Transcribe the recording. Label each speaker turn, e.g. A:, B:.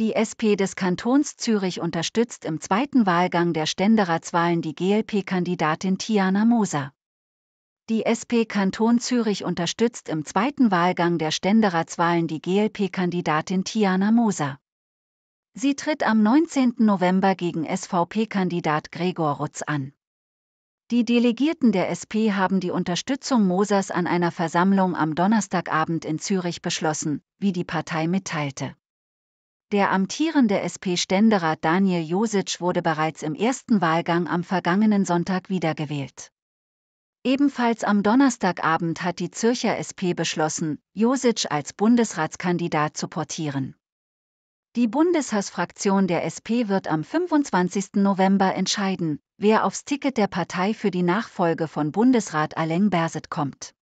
A: Die SP des Kantons Zürich unterstützt im zweiten Wahlgang der Ständeratswahlen die GLP-Kandidatin Tiana Moser. Die SP Kanton Zürich unterstützt im zweiten Wahlgang der Ständeratswahlen die GLP-Kandidatin Tiana Moser. Sie tritt am 19. November gegen SVP-Kandidat Gregor Rutz an. Die Delegierten der SP haben die Unterstützung Mosers an einer Versammlung am Donnerstagabend in Zürich beschlossen, wie die Partei mitteilte. Der amtierende SP-Ständerat Daniel Josic wurde bereits im ersten Wahlgang am vergangenen Sonntag wiedergewählt. Ebenfalls am Donnerstagabend hat die Zürcher SP beschlossen, Josic als Bundesratskandidat zu portieren. Die Bundeshassfraktion der SP wird am 25. November entscheiden, wer aufs Ticket der Partei für die Nachfolge von Bundesrat Alain Berset kommt.